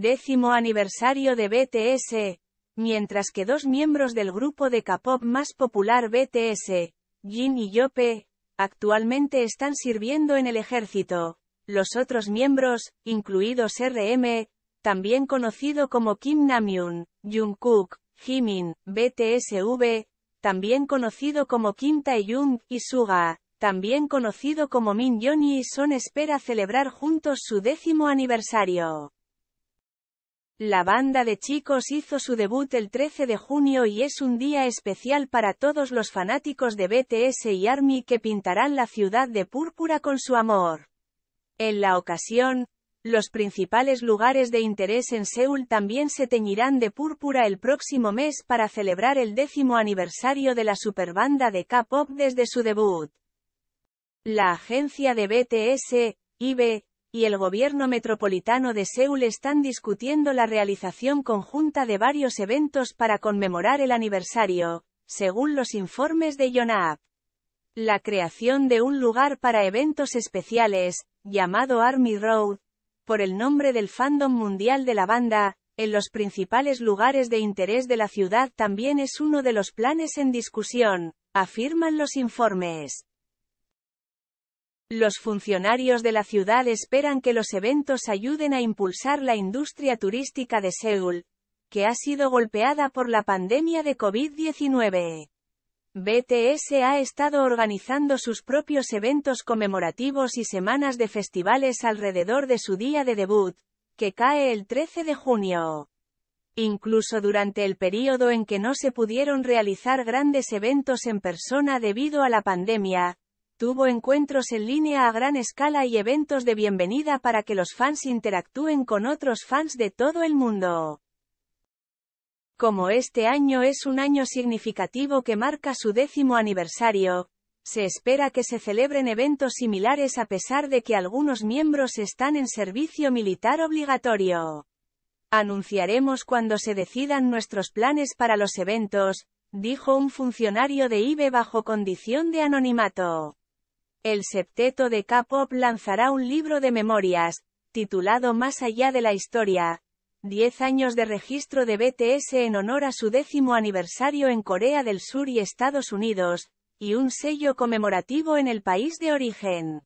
Décimo aniversario de BTS. Mientras que dos miembros del grupo de K-pop más popular BTS, Jin y Yope, actualmente están sirviendo en el ejército. Los otros miembros, incluidos RM, también conocido como Kim Namjoon, Jungkook, Jimin, BTSV, también conocido como Kim Jung, y Suga, también conocido como Min Yeon y Son espera celebrar juntos su décimo aniversario. La banda de chicos hizo su debut el 13 de junio y es un día especial para todos los fanáticos de BTS y ARMY que pintarán la ciudad de púrpura con su amor. En la ocasión, los principales lugares de interés en Seúl también se teñirán de púrpura el próximo mes para celebrar el décimo aniversario de la superbanda de K-pop desde su debut. La agencia de BTS, IBE, y el gobierno metropolitano de Seúl están discutiendo la realización conjunta de varios eventos para conmemorar el aniversario, según los informes de Yonhap. La creación de un lugar para eventos especiales, llamado Army Road, por el nombre del fandom mundial de la banda, en los principales lugares de interés de la ciudad también es uno de los planes en discusión, afirman los informes. Los funcionarios de la ciudad esperan que los eventos ayuden a impulsar la industria turística de Seúl, que ha sido golpeada por la pandemia de COVID-19. BTS ha estado organizando sus propios eventos conmemorativos y semanas de festivales alrededor de su día de debut, que cae el 13 de junio. Incluso durante el período en que no se pudieron realizar grandes eventos en persona debido a la pandemia, Tuvo encuentros en línea a gran escala y eventos de bienvenida para que los fans interactúen con otros fans de todo el mundo. Como este año es un año significativo que marca su décimo aniversario, se espera que se celebren eventos similares a pesar de que algunos miembros están en servicio militar obligatorio. Anunciaremos cuando se decidan nuestros planes para los eventos, dijo un funcionario de IBE bajo condición de anonimato el septeto de K-pop lanzará un libro de memorias, titulado Más allá de la historia. 10 años de registro de BTS en honor a su décimo aniversario en Corea del Sur y Estados Unidos, y un sello conmemorativo en el país de origen.